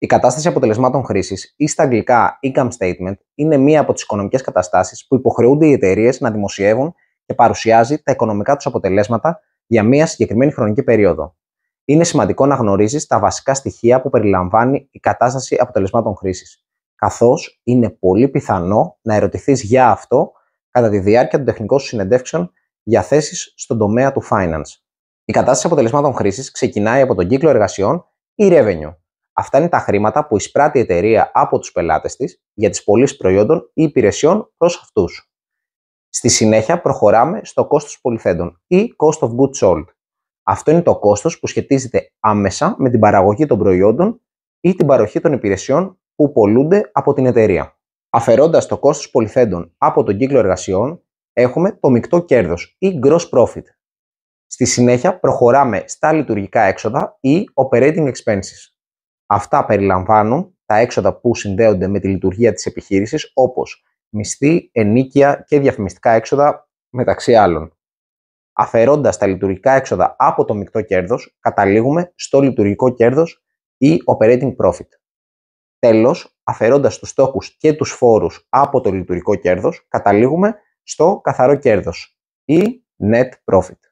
Η κατάσταση αποτελεσμάτων χρήσης ή στα αγγλικά income statement είναι μία από τις οικονομικές καταστάσεις που υποχρεούνται οι εταιρείες να δημοσιεύουν και παρουσιάζει τα οικονομικά τους αποτελέσματα για μία συγκεκριμένη χρονική περίοδο. Είναι σημαντικό να γνωρίζεις τα βασικά στοιχεία που περιλαμβάνει η κατάσταση αποτελεσμάτων χρήσης, καθώς είναι πολύ πιθανό να ερωτηθείς για αυτό κατά τη διάρκεια των τεχνικών σου συνεντεύξεων για θέσεις στον τομέα του finance. Η κατάσταση αποτελεσμάτων χρήσης ξεκινάει από τον κύκλο εργασιών ή revenue Αυτά είναι τα χρήματα που εισπράττει η εταιρεία από τους πελάτες της για τις πωλήσεις προϊόντων ή υπηρεσιών προς αυτούς. Στη συνέχεια προχωράμε στο κόστος πολυθέντων ή cost of goods sold. Αυτό είναι το κόστος που σχετίζεται άμεσα με την παραγωγή των προϊόντων ή την παροχή των υπηρεσιών που πολλούνται από την εταιρεία. Αφαιρώντας το κόστος πολυθέντων από τον κύκλο εργασιών, έχουμε το μεικτό κέρδος ή gross profit. Στη συνέχεια προχωράμε στα λειτουργικά έξοδα ή operating expenses. Αυτά περιλαμβάνουν τα έξοδα που συνδέονται με τη λειτουργία της επιχείρησης, όπως μισθή, ενίκεια και διαφημιστικά έξοδα, μεταξύ άλλων. Αφαιρώντας τα λειτουργικά έξοδα από το μεικτό κέρδος, καταλήγουμε στο λειτουργικό κέρδος ή operating profit. Τέλος, αφαιρώντας τους στόχους και τους φόρους από το λειτουργικό κέρδος, καταλήγουμε στο καθαρό κέρδος ή net profit.